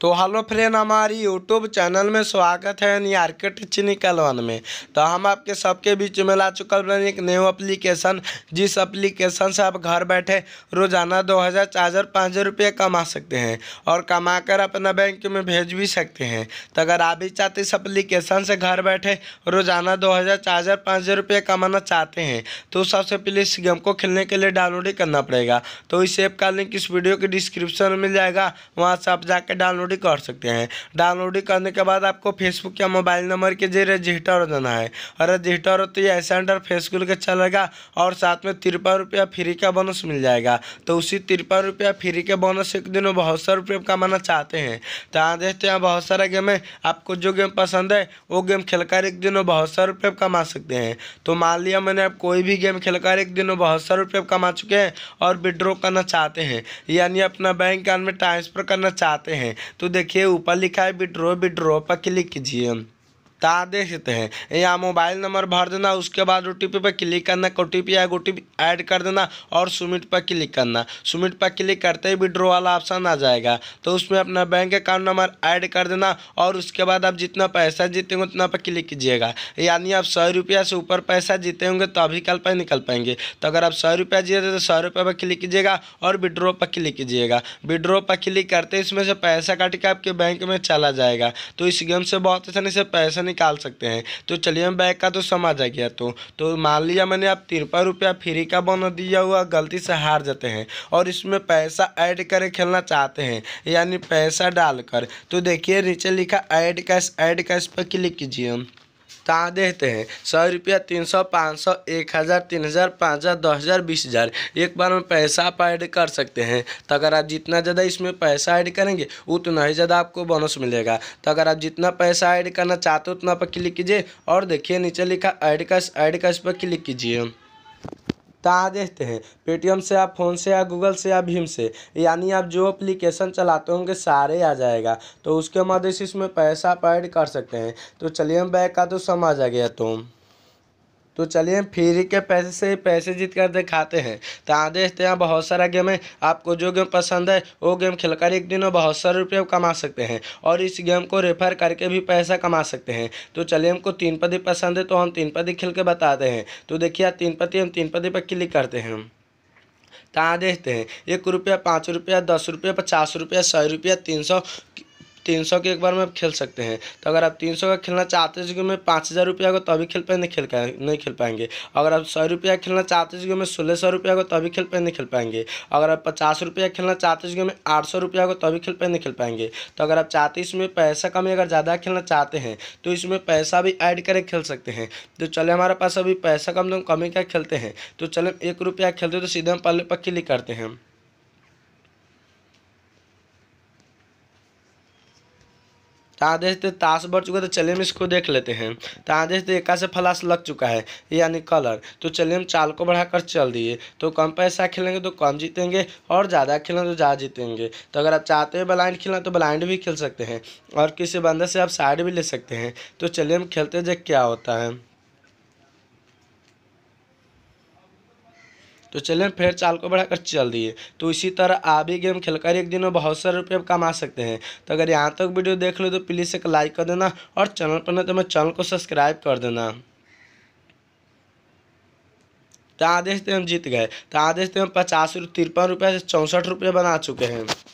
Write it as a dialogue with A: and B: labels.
A: तो hello friend हमारी YouTube channel में स्वागत है यानी आर्किटेक्चर निकल वन में तो हम आपके सबके बीच में ला चुका हैं एक न्यू एप्लीकेशन जिस एप्लीकेशन से आप घर बैठे रोजाना दो हज़ार चार हज़ार पाँच हज़ार रुपये कमा सकते हैं और कमा कर अपना बैंक में भेज भी सकते हैं तो अगर आप भी चाहते इस अप्लीकेशन से घर बैठे रोजाना दो हज़ार चार हज़ार पाँच हज़ार रुपये कमाना चाहते हैं तो सबसे पहले इस गेम को खेलने के लिए डाउनलोड ही करना पड़ेगा तो इस ऐप का लिंक इस वीडियो के डिस्क्रिप्शन में मिल जाएगा वहाँ से आप जाकर डाउनलोड डाउनलोडिंग कर सकते हैं डाउनलोडिंग करने के बाद आपको फेसबुक या मोबाइल नंबर के जरिए रजिस्टर हो जाना है और रजिस्टर तो ये ऐसा अंडर फेसबुक के चलेगा और साथ में तिरपन रुपया फ्री का बोनस मिल जाएगा तो उसी तिरपन रुपया फ्री के बोनस एक दिन में बहुत सारे रुपये कमाना चाहते हैं तो यहाँ देखते हैं बहुत सारा गेम है आपको जो गेम पसंद है वो गेम खेलकर एक दिन में बहुत सारे रुपये कमा सकते हैं तो मान लिया मैंने आप कोई भी गेम खेलकर एक दिन में बहुत सारे रुपये कमा चुके हैं और विड्रॉ करना चाहते हैं यानी अपना बैंक अकाउंट में ट्रांसफ़र करना चाहते हैं तो देखिए ऊपर लिखा है विड्रो विड्रो पर क्लिक कीजिए दे सकते हैं या मोबाइल नंबर भर देना उसके बाद ओ टी पर क्लिक करना ओ टी पी आएगा ओ टी ऐड कर देना और सुमिट पर क्लिक करना सुमिट पर क्लिक करते ही विड्रो वाला ऑप्शन आ जाएगा तो उसमें अपना बैंक अकाउंट नंबर ऐड कर देना और उसके बाद आप जितना पैसा जीतेंगे उतना पर क्लिक कीजिएगा यानी आप सौ रुपया से ऊपर पैसा जीते होंगे तो अभी कल पर निकल पाएंगे तो अगर आप सौ रुपया जीते तो सौ रुपये पर क्लिक कीजिएगा और विड्रो पर क्लिक कीजिएगा विड्रो पर क्लिक करते इसमें से पैसा काट के आपके बैंक में चला जाएगा तो इस गेम से बहुत आसानी से पैसा निकाल सकते हैं तो चलिए हम बैग का तो समझ आ गया तो तो मान लिया मैंने आप तिरपन रुपया फ्री का बोनस दिया हुआ गलती से हार जाते हैं और इसमें पैसा ऐड कर खेलना चाहते हैं यानी पैसा डालकर तो देखिए नीचे लिखा ऐड कैश ऐड कैश पर क्लिक कीजिए कहाँ देते हैं सौ रुपया तीन सौ पाँच सौ एक हज़ार तीन हज़ार पाँच हज़ार दस हज़ार बीस हज़ार एक बार में पैसा आप ऐड कर सकते हैं तो अगर आप जितना ज़्यादा इसमें पैसा ऐड करेंगे उतना ही ज़्यादा आपको बोनस मिलेगा तो अगर आप जितना पैसा ऐड करना चाहते हो उतना पर क्लिक कीजिए और देखिए नीचे लिखा ऐड कैश ऐड कैश पर क्लिक कीजिए कहाँ देखते हैं पेटीएम से आप फ़ोन से या गूगल से या भीम से यानी आप जो अप्लीकेशन चलाते होंगे सारे आ जाएगा तो उसके मदद से इसमें पैसा आप ऐड कर सकते हैं तो चलिए हम बैग का तो समझ आ गया तुम तो। तो चलिए फ्री के पैसे से पैसे जीत कर दिखाते हैं तो आधे देखते हैं बहुत सारा गेम है आपको जो गेम पसंद है वो गेम खेलकर एक दिन में बहुत सारे रुपये कमा सकते हैं और इस गेम को रेफर करके भी पैसा कमा सकते हैं तो चलिए हमको तीन पदी पसंद है तो हम तीन पदी खेल के बताते हैं तो देखिए तीन पति हम तीन पति पर क्लिक करते हैं कहाँ तो देखते हैं एक रुपया पाँच रुपया दस रुपया पचास रुपया सौ रुपया तीन सौ तीन सौ के एक बार में आप खेल सकते हैं तो अगर आप तीन सौ का खेलना चाहते हो में पाँच हज़ार रुपया को तभी खेल पाएंगे खेल नहीं खेल पाएंगे अगर आप सौ रुपया खेलना चाहते हो में सोलह सौ रुपया को तभी खेल पाएंगे खेल पाएंगे अगर आप पचास रुपया खेलना चाहते हो में आठ सौ रुपया को तभी खेल पाएंगे खेल पाएंगे तो अगर आप चाहते इसमें पैसा कमी अगर ज़्यादा खेलना चाहते हैं तो इसमें पैसा भी ऐड करके खेल सकते हैं तो चले हमारे पास अभी पैसा कम कमी कम खेलते हैं तो चले एक रुपया खेलते तो सीधे हम पल्ले पक्की क्लिक करते हैं तो देखते ताश बढ़ चुका है तो चलिए हम इसको देख लेते हैं तो देखते से एका से फलास लग चुका है यानी कलर तो चलिए हम चाल को बढ़ाकर चल दिए तो कम पैसा खेलेंगे तो कम जीतेंगे और ज़्यादा खेलेंगे तो ज़्यादा जीतेंगे तो अगर आप चाहते हैं ब्लाइंड खेलना तो ब्लाइंड भी खेल सकते हैं और किसी बंदे से आप साइड भी ले सकते हैं तो चलिए हम खेलते जब क्या होता है तो चलें फिर चाल को बढ़ाकर चल दिए तो इसी तरह आप भी गेम खेलकर एक दिन में बहुत सारे रुपये कमा सकते हैं तो अगर यहाँ तक वीडियो देख लो तो प्लीज़ एक लाइक कर देना और चैनल पर नहीं तो मैं चैनल को सब्सक्राइब कर देना तो आदेश देखते हम जीत गए तो आदेश देखते हम पचास तिरपन रुपये से चौंसठ रुपये बना चुके हैं